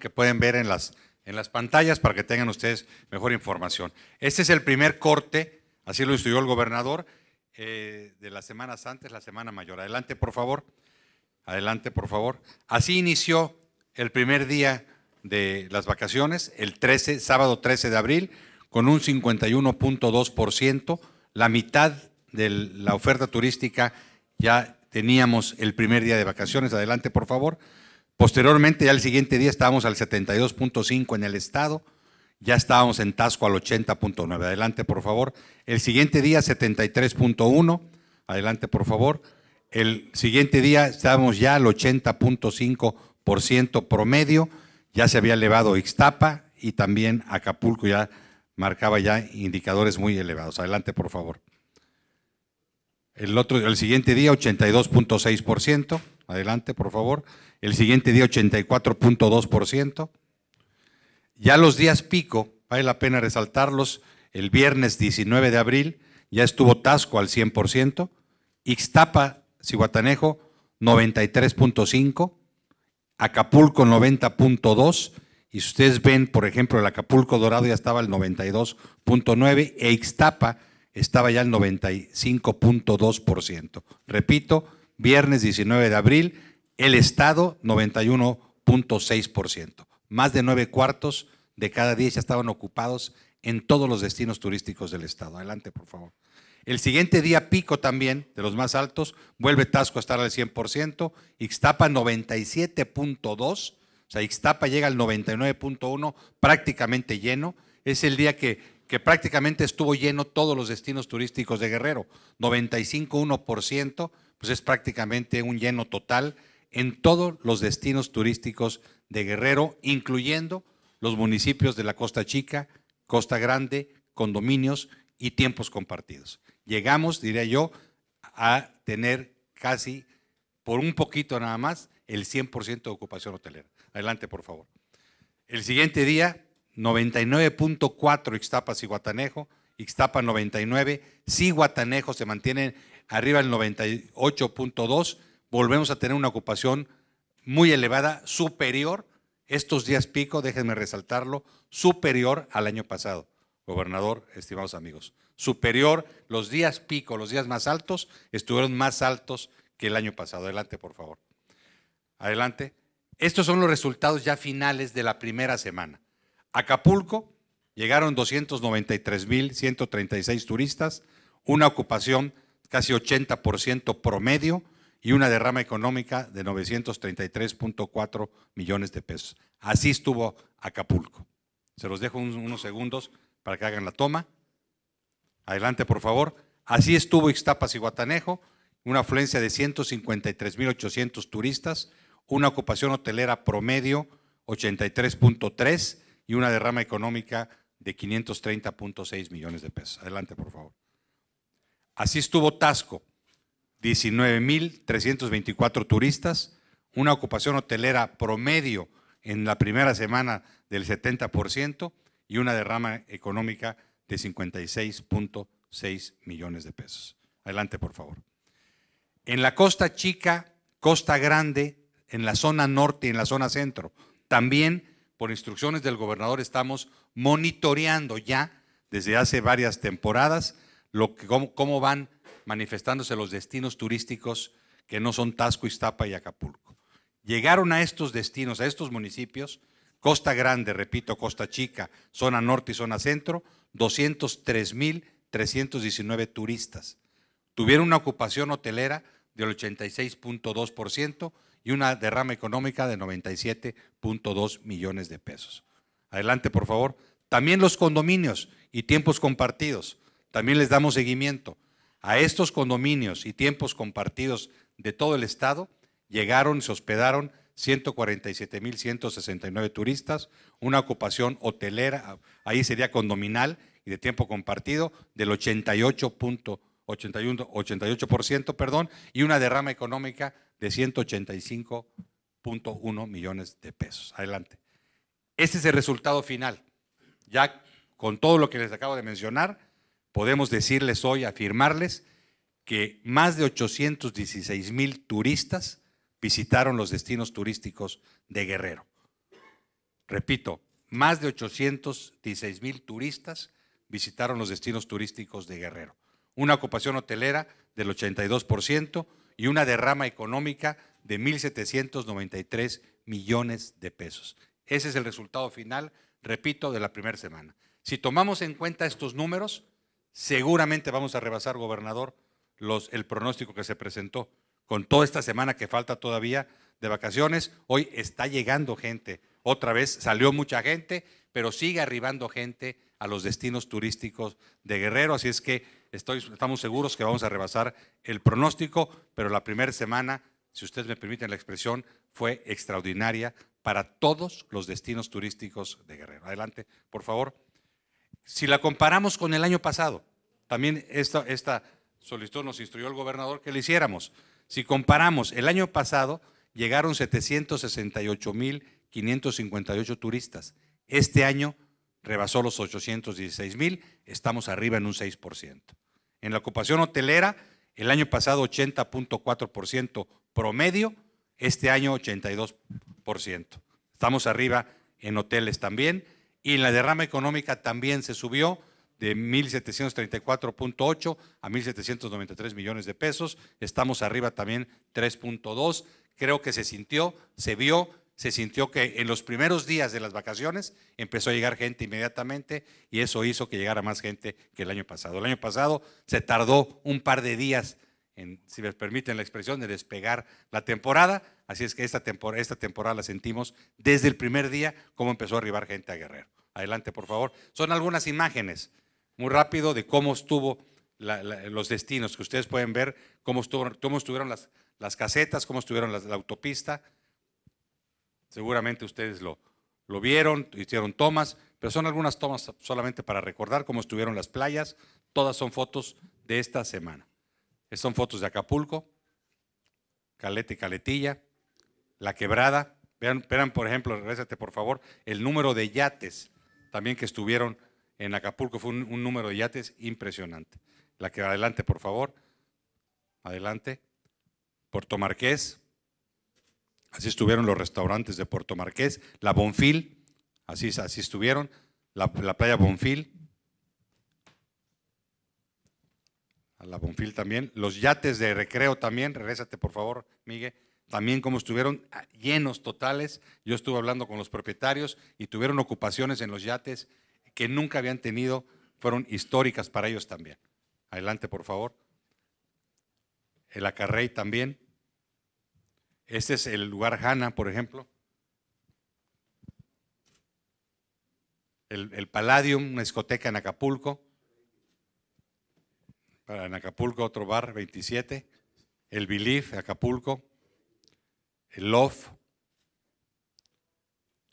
que pueden ver en las, en las pantallas para que tengan ustedes mejor información. Este es el primer corte, así lo instruyó el gobernador, eh, de las semanas antes, la Semana Mayor. Adelante, por favor. Adelante, por favor. Así inició el primer día de las vacaciones, el 13, sábado 13 de abril, con un 51.2%, la mitad de la oferta turística ya teníamos el primer día de vacaciones. Adelante, por favor. Posteriormente, ya el siguiente día estábamos al 72.5 en el estado, ya estábamos en Tasco al 80.9. Adelante, por favor. El siguiente día 73.1, adelante, por favor. El siguiente día estábamos ya al 80.5% promedio, ya se había elevado Ixtapa y también Acapulco ya marcaba ya indicadores muy elevados. Adelante, por favor. El, otro, el siguiente día 82.6%. Adelante, por favor. El siguiente día 84.2%. Ya los días pico, vale la pena resaltarlos, el viernes 19 de abril ya estuvo Tasco al 100%, Ixtapa, Cihuatanejo 93.5, Acapulco 90.2 y si ustedes ven, por ejemplo, el Acapulco Dorado ya estaba al 92.9 e Ixtapa estaba ya al 95.2%. Repito, viernes 19 de abril, el Estado 91.6%. Más de nueve cuartos de cada diez ya estaban ocupados en todos los destinos turísticos del Estado. Adelante, por favor. El siguiente día pico también, de los más altos, vuelve Tasco a estar al 100%, Ixtapa 97.2%, o sea, Ixtapa llega al 99.1, prácticamente lleno. Es el día que que prácticamente estuvo lleno todos los destinos turísticos de Guerrero, 95.1%, pues es prácticamente un lleno total en todos los destinos turísticos de Guerrero, incluyendo los municipios de la Costa Chica, Costa Grande, condominios y tiempos compartidos. Llegamos, diría yo, a tener casi, por un poquito nada más, el 100% de ocupación hotelera. Adelante, por favor. El siguiente día 99.4 Ixtapas y Guatanejo, Ixtapa 99, si Guatanejo se mantiene arriba del 98.2, volvemos a tener una ocupación muy elevada, superior, estos días pico, déjenme resaltarlo, superior al año pasado, gobernador, estimados amigos, superior, los días pico, los días más altos, estuvieron más altos que el año pasado. Adelante, por favor. Adelante. Estos son los resultados ya finales de la primera semana. Acapulco llegaron 293.136 turistas, una ocupación casi 80% promedio y una derrama económica de 933.4 millones de pesos. Así estuvo Acapulco. Se los dejo unos segundos para que hagan la toma. Adelante, por favor. Así estuvo Ixtapas y Guatanejo, una afluencia de 153.800 turistas, una ocupación hotelera promedio 83.3 y una derrama económica de 530.6 millones de pesos. Adelante, por favor. Así estuvo Tasco, 19.324 turistas, una ocupación hotelera promedio en la primera semana del 70% y una derrama económica de 56.6 millones de pesos. Adelante, por favor. En la Costa Chica, Costa Grande, en la zona norte y en la zona centro, también por instrucciones del gobernador, estamos monitoreando ya desde hace varias temporadas lo que, cómo, van manifestándose los destinos turísticos que no son Tasco, Iztapa y Acapulco. Llegaron a estos destinos, a estos municipios, Costa Grande, repito, Costa Chica, zona norte y zona centro, 203.319 turistas. Tuvieron una ocupación hotelera del 86.2%, y una derrama económica de 97.2 millones de pesos. Adelante, por favor. También los condominios y tiempos compartidos. También les damos seguimiento. A estos condominios y tiempos compartidos de todo el estado llegaron y se hospedaron 147.169 turistas, una ocupación hotelera, ahí sería condominal y de tiempo compartido del 88.81 perdón, y una derrama económica de 185.1 millones de pesos. Adelante. Este es el resultado final. Ya con todo lo que les acabo de mencionar, podemos decirles hoy, afirmarles, que más de 816 mil turistas visitaron los destinos turísticos de Guerrero. Repito, más de 816 mil turistas visitaron los destinos turísticos de Guerrero. Una ocupación hotelera del 82%, y una derrama económica de 1.793 millones de pesos. Ese es el resultado final, repito, de la primera semana. Si tomamos en cuenta estos números, seguramente vamos a rebasar, gobernador, el pronóstico que se presentó con toda esta semana que falta todavía de vacaciones. Hoy está llegando gente, otra vez salió mucha gente, pero sigue arribando gente a los destinos turísticos de Guerrero. Así es que estamos seguros que vamos a rebasar el pronóstico, pero la primera semana, si ustedes me permiten la expresión, fue extraordinaria para todos los destinos turísticos de Guerrero. Adelante, por favor. Si la comparamos con el año pasado, también esta, esta solicitud nos instruyó el gobernador que le hiciéramos. Si comparamos, el año pasado llegaron 768.558 turistas. Este año rebasó los 816 mil, estamos arriba en un 6%. En la ocupación hotelera, el año pasado 80.4% promedio, este año 82%. Estamos arriba en hoteles también. Y en la derrama económica también se subió de 1.734.8 a 1.793 millones de pesos. Estamos arriba también 3.2. Creo que se sintió, se vio se sintió que en los primeros días de las vacaciones empezó a llegar gente inmediatamente y eso hizo que llegara más gente que el año pasado. El año pasado se tardó un par de días, en, si me permiten la expresión, de despegar la temporada. Así es que esta temporada, esta temporada la sentimos desde el primer día cómo empezó a arribar gente a Guerrero. Adelante, por favor. Son algunas imágenes muy rápido de cómo estuvo los destinos, que ustedes pueden ver cómo, estuvo, cómo estuvieron las, las casetas, cómo estuvieron la autopista. Seguramente ustedes lo, lo vieron, hicieron tomas, pero son algunas tomas solamente para recordar cómo estuvieron las playas. Todas son fotos de esta semana. son fotos de Acapulco, Caleta y Caletilla, La Quebrada. Vean, vean por ejemplo, regresate por favor, el número de yates también que estuvieron en Acapulco. Fue un, número de yates impresionante. La que adelante, por favor. Adelante. Puerto Marqués, Así estuvieron los restaurantes de Puerto Marqués, la Bonfil, así, así estuvieron, la, playa Bonfil, a la Bonfil también, los yates de recreo también, regresate por favor, Miguel, también como estuvieron ah, llenos totales, yo estuve hablando con los propietarios y tuvieron ocupaciones en los yates que nunca habían tenido, fueron históricas para ellos también. Adelante, por favor. El acarrey también. Este es el lugar Hanna, por ejemplo. El, Palladium, una discoteca en Acapulco. Para Acapulco, otro bar, 27. El Belief, Acapulco. El Love.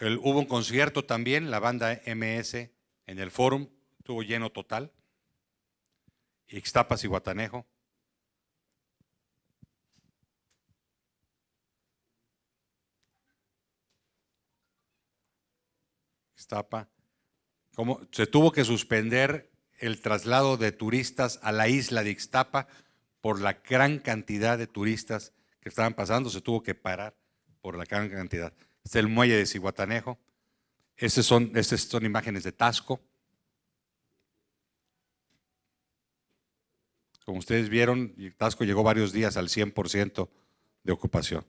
hubo un concierto también, la banda MS en el Forum, estuvo lleno total. Ixtapas y Guatanejo. Ixtapa, como se tuvo que suspender el traslado de turistas a la isla de Ixtapa por la gran cantidad de turistas que estaban pasando, se tuvo que parar por la gran cantidad. Este es el muelle de Cihuatanejo, estas son, son imágenes de Tasco. Como ustedes vieron, Tasco llegó varios días al 100% de ocupación.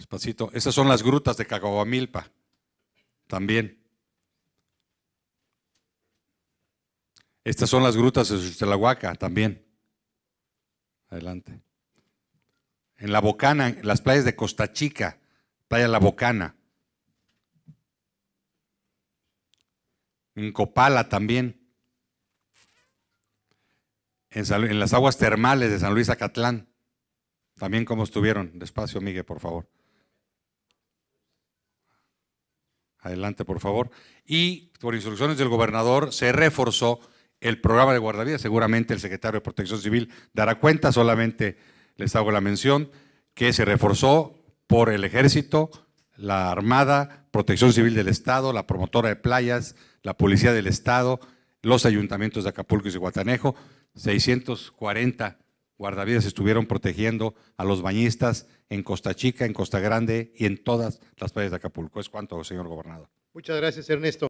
Despacito. Estas son las grutas de Cacahuamilpa, También. Estas son las grutas de Suchelahuaca. También. Adelante. En La Bocana, en las playas de Costa Chica, playa La Bocana. En Copala también. En, las aguas termales de San Luis Acatlán. También como estuvieron. Despacio, Miguel, por favor. Adelante, por favor. Y por instrucciones del gobernador se reforzó el programa de guardavidas. Seguramente el secretario de Protección Civil dará cuenta, solamente les hago la mención, que se reforzó por el ejército, la Armada, Protección Civil del Estado, la promotora de playas, la Policía del Estado, los ayuntamientos de Acapulco y Guatanejo, 640 guardavidas estuvieron protegiendo a los bañistas en Costa Chica, en Costa Grande y en todas las playas de Acapulco. Es cuanto, señor gobernador. Muchas gracias, Ernesto.